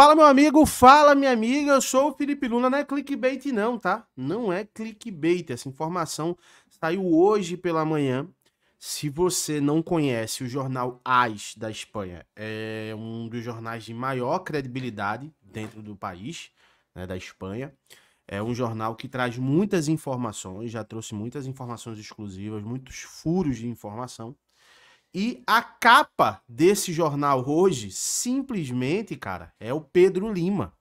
Fala, meu amigo, fala, minha amiga. Eu sou o Felipe Luna. Não é clickbait, não, tá? Não é clickbait. Essa informação saiu hoje pela manhã. Se você não conhece o jornal AS da Espanha, é um dos jornais de maior credibilidade dentro do país, né, da Espanha. É um jornal que traz muitas informações, já trouxe muitas informações exclusivas, muitos furos de informação. E a capa desse jornal hoje, simplesmente, cara, é o Pedro Lima.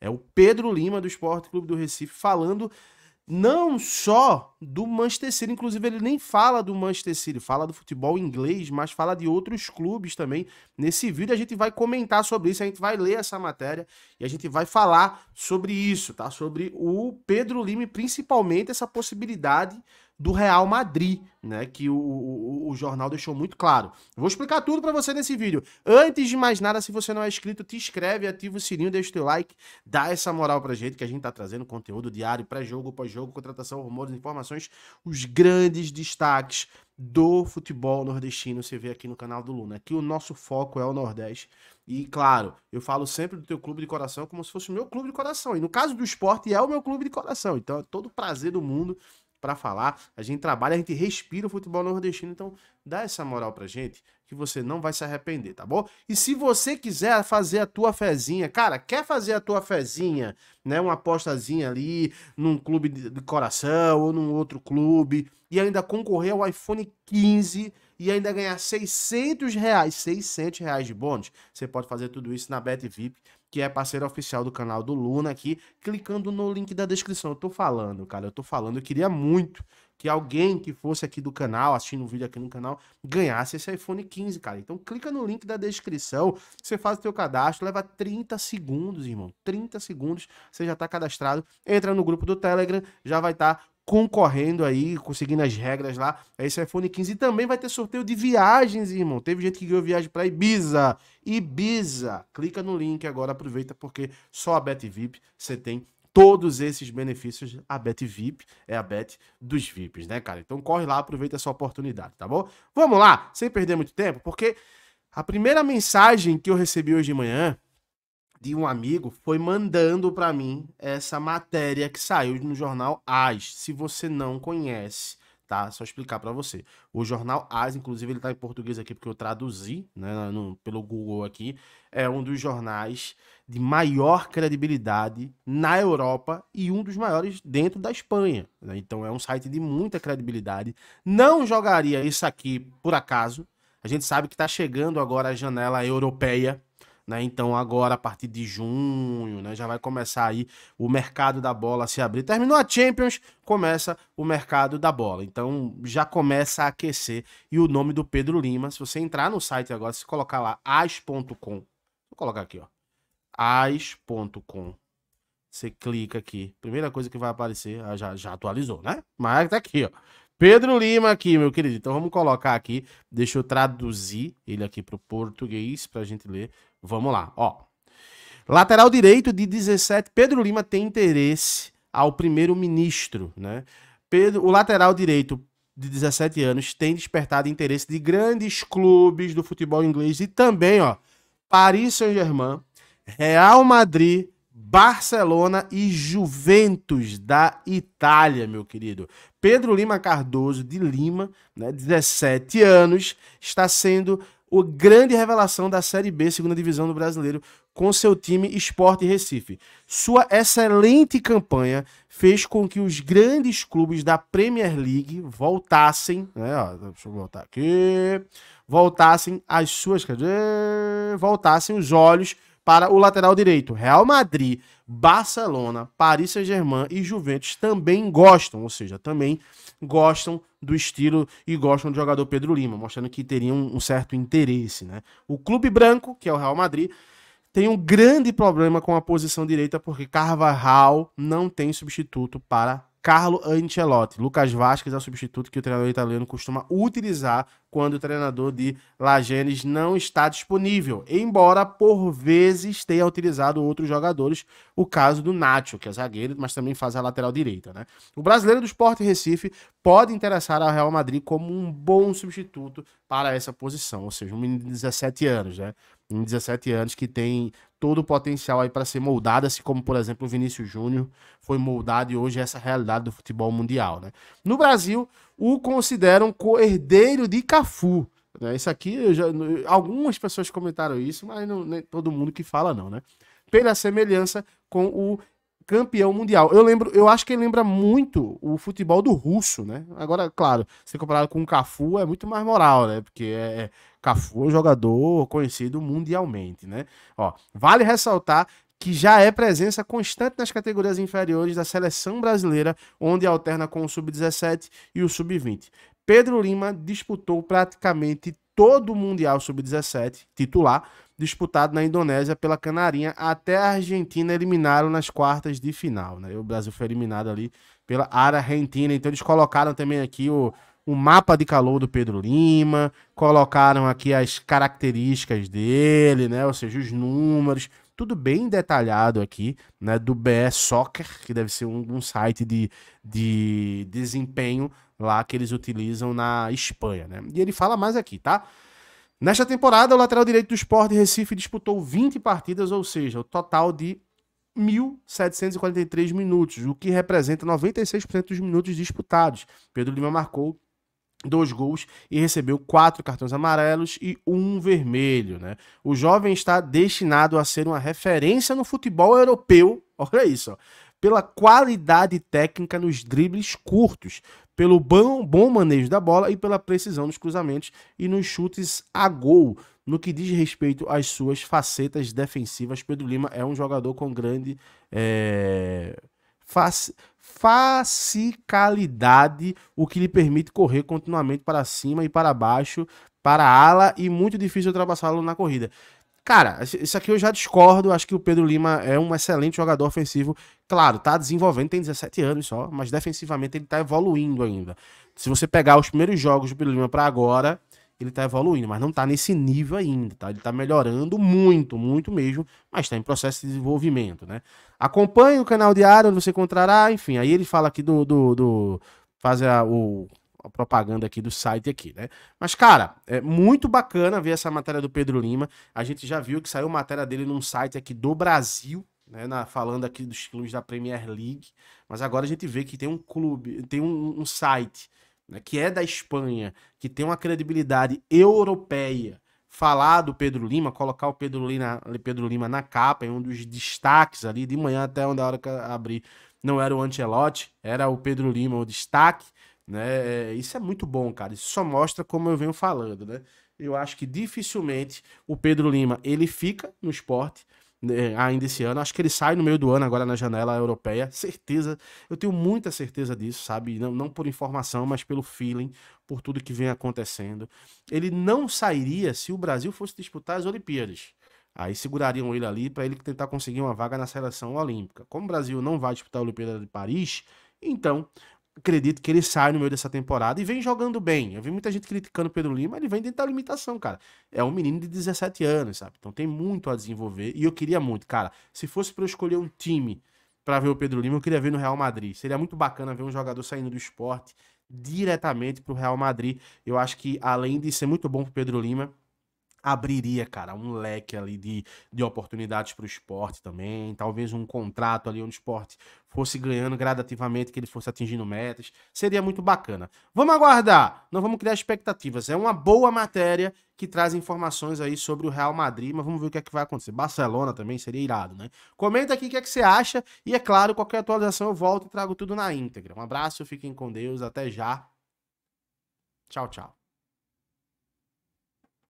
É o Pedro Lima do Esporte Clube do Recife falando não só do Manchester City, inclusive ele nem fala do Manchester City, fala do futebol inglês, mas fala de outros clubes também. Nesse vídeo a gente vai comentar sobre isso, a gente vai ler essa matéria e a gente vai falar sobre isso, tá? Sobre o Pedro Lima, principalmente essa possibilidade do Real Madrid, né? Que o, o, o jornal deixou muito claro. vou explicar tudo para você nesse vídeo. Antes de mais nada, se você não é inscrito, te inscreve, ativa o sininho, deixa o teu like, dá essa moral pra gente que a gente tá trazendo conteúdo diário, pré-jogo, pós-jogo, contratação, rumores, informações, os grandes destaques do futebol nordestino você vê aqui no canal do Luna. Aqui o nosso foco é o Nordeste. E claro, eu falo sempre do teu clube de coração como se fosse o meu clube de coração. E no caso do esporte, é o meu clube de coração. Então é todo prazer do mundo para falar. A gente trabalha, a gente respira o futebol nordestino. Então, dá essa moral pra gente que você não vai se arrepender, tá bom? E se você quiser fazer a tua fezinha, cara, quer fazer a tua fezinha, né? Uma apostazinha ali num clube de coração ou num outro clube e ainda concorrer ao iPhone 15 e ainda ganhar 600 reais, 600 reais de bônus. Você pode fazer tudo isso na Bet VIP, que é parceira oficial do canal do Luna aqui, clicando no link da descrição. Eu tô falando, cara, eu tô falando, eu queria muito que alguém que fosse aqui do canal, assistindo o um vídeo aqui no canal, ganhasse esse iPhone 15, cara. Então clica no link da descrição, você faz o teu cadastro, leva 30 segundos, irmão. 30 segundos, você já tá cadastrado, entra no grupo do Telegram, já vai estar tá concorrendo aí, conseguindo as regras lá. Esse é iPhone 15 também vai ter sorteio de viagens, irmão. Teve gente que ganhou viagem para Ibiza. Ibiza. Clica no link agora, aproveita porque só a Bet VIP você tem todos esses benefícios. A Bet VIP é a Bet dos VIPs, né, cara? Então corre lá, aproveita essa oportunidade, tá bom? Vamos lá, sem perder muito tempo, porque a primeira mensagem que eu recebi hoje de manhã de um amigo foi mandando para mim essa matéria que saiu no jornal AS. Se você não conhece, tá? Só explicar para você. O jornal AS, inclusive, ele tá em português aqui porque eu traduzi, né, no, pelo Google aqui, é um dos jornais de maior credibilidade na Europa e um dos maiores dentro da Espanha. Né? Então é um site de muita credibilidade. Não jogaria isso aqui por acaso. A gente sabe que está chegando agora a janela europeia, né? Então agora, a partir de junho, né, já vai começar aí o mercado da bola a se abrir. Terminou a Champions, começa o mercado da bola. Então já começa a aquecer. E o nome do Pedro Lima, se você entrar no site agora, se colocar lá as.com, vou colocar aqui, ó, as.com. Você clica aqui, primeira coisa que vai aparecer, ah, já, já atualizou, né? Mas tá aqui, ó. Pedro Lima aqui, meu querido. Então vamos colocar aqui. Deixa eu traduzir ele aqui para o português para a gente ler. Vamos lá, ó. Lateral direito de 17. Pedro Lima tem interesse ao primeiro-ministro, né? Pedro, o lateral direito de 17 anos tem despertado interesse de grandes clubes do futebol inglês e também, ó, Paris Saint-Germain, Real Madrid, Barcelona e Juventus da Itália, meu querido. Pedro Lima Cardoso de Lima, né, 17 anos, está sendo o grande revelação da Série B, segunda divisão do brasileiro, com seu time Sport Recife. Sua excelente campanha fez com que os grandes clubes da Premier League voltassem, né, ó, deixa eu voltar aqui, voltassem as suas, voltassem os olhos para o lateral direito. Real Madrid, Barcelona, Paris Saint-Germain e Juventus também gostam, ou seja, também gostam do estilo e gostam do jogador Pedro Lima, mostrando que teriam um certo interesse, né? O clube branco, que é o Real Madrid, tem um grande problema com a posição direita porque Carvajal não tem substituto para Carlo Ancelotti. Lucas Vasquez é o substituto que o treinador italiano costuma utilizar quando o treinador de Lagenes não está disponível, embora por vezes tenha utilizado outros jogadores, o caso do Nacho, que é zagueiro, mas também faz a lateral direita. Né? O brasileiro do Sport Recife pode interessar ao Real Madrid como um bom substituto para essa posição, ou seja, um menino de 17 anos. Né? em 17 anos, que tem todo o potencial aí para ser moldado, assim como, por exemplo, o Vinícius Júnior foi moldado e hoje é essa realidade do futebol mundial. Né? No Brasil, o consideram co-herdeiro de Cafu. Né? Isso aqui, já, algumas pessoas comentaram isso, mas não, nem todo mundo que fala não, né? Pela semelhança com o campeão mundial. Eu lembro, eu acho que ele lembra muito o futebol do russo, né? Agora, claro, se comparado com o Cafu, é muito mais moral, né? Porque é, é Cafu é um jogador conhecido mundialmente, né? Ó, vale ressaltar que já é presença constante nas categorias inferiores da seleção brasileira, onde alterna com o sub-17 e o sub-20. Pedro Lima disputou praticamente todo o Mundial Sub-17 titular, disputado na Indonésia pela Canarinha, até a Argentina eliminaram nas quartas de final. Né? O Brasil foi eliminado ali pela Argentina, então eles colocaram também aqui o o mapa de calor do Pedro Lima, colocaram aqui as características dele, né? Ou seja, os números, tudo bem detalhado aqui, né? Do BE Soccer, que deve ser um, um site de, de desempenho lá que eles utilizam na Espanha, né? E ele fala mais aqui, tá? Nesta temporada, o lateral direito do Sport Recife disputou 20 partidas, ou seja, o total de 1.743 minutos, o que representa 96% dos minutos disputados. Pedro Lima marcou dois gols e recebeu quatro cartões amarelos e um vermelho. Né? O jovem está destinado a ser uma referência no futebol europeu, olha isso, ó, pela qualidade técnica nos dribles curtos, pelo bom, bom manejo da bola e pela precisão nos cruzamentos e nos chutes a gol. No que diz respeito às suas facetas defensivas, Pedro Lima é um jogador com grande. É facilidade, o que lhe permite correr continuamente para cima e para baixo, para ala e muito difícil ultrapassá-lo na corrida. Cara, isso aqui eu já discordo. Acho que o Pedro Lima é um excelente jogador ofensivo. Claro, tá desenvolvendo, tem 17 anos só, mas defensivamente ele tá evoluindo ainda. Se você pegar os primeiros jogos do Pedro Lima para agora, ele tá evoluindo, mas não tá nesse nível ainda, tá? Ele tá melhorando muito, muito mesmo, mas tá em processo de desenvolvimento, né? Acompanhe o canal diário, onde você encontrará, enfim, aí ele fala aqui do... do, do fazer a, o, a propaganda aqui do site aqui, né? Mas, cara, é muito bacana ver essa matéria do Pedro Lima. A gente já viu que saiu matéria dele num site aqui do Brasil, né? Na, falando aqui dos clubes da Premier League. Mas agora a gente vê que tem um clube, tem um, um site né, que é da Espanha, que tem uma credibilidade europeia, falar do Pedro Lima, colocar o Pedro Lima, Pedro Lima na capa, em é um dos destaques ali, de manhã até onde a hora que eu abri, não era o Ancelotti, era o Pedro Lima o destaque, né? É, isso é muito bom, cara. Isso só mostra como eu venho falando, né? Eu acho que dificilmente o Pedro Lima ele fica no esporte, né, ainda esse ano. Acho que ele sai no meio do ano, agora na janela europeia. Certeza, eu tenho muita certeza disso, sabe? Não, não por informação, mas pelo feeling, por tudo que vem acontecendo. Ele não sairia se o Brasil fosse disputar as Olimpíadas. Aí segurariam ele ali para ele tentar conseguir uma vaga na seleção olímpica. Como o Brasil não vai disputar a Olimpíada de Paris, então acredito que ele sai no meio dessa temporada e vem jogando bem. Eu vi muita gente criticando o Pedro Lima, ele vem dentro da limitação, cara. É um menino de 17 anos, sabe? Então tem muito a desenvolver e eu queria muito, cara. Se fosse para eu escolher um time para ver o Pedro Lima, eu queria ver no Real Madrid. Seria muito bacana ver um jogador saindo do esporte diretamente para o Real Madrid. Eu acho que além de ser muito bom para Pedro Lima, abriria, cara, um leque ali de, de oportunidades para o esporte também. Talvez um contrato ali onde o esporte fosse ganhando gradativamente, que ele fosse atingindo metas. Seria muito bacana. Vamos aguardar, não vamos criar expectativas. É uma boa matéria que traz informações aí sobre o Real Madrid, mas vamos ver o que é que vai acontecer. Barcelona também seria irado, né? Comenta aqui o que é que você acha e, é claro, qualquer atualização eu volto e trago tudo na íntegra. Um abraço, fiquem com Deus, até já. Tchau, tchau.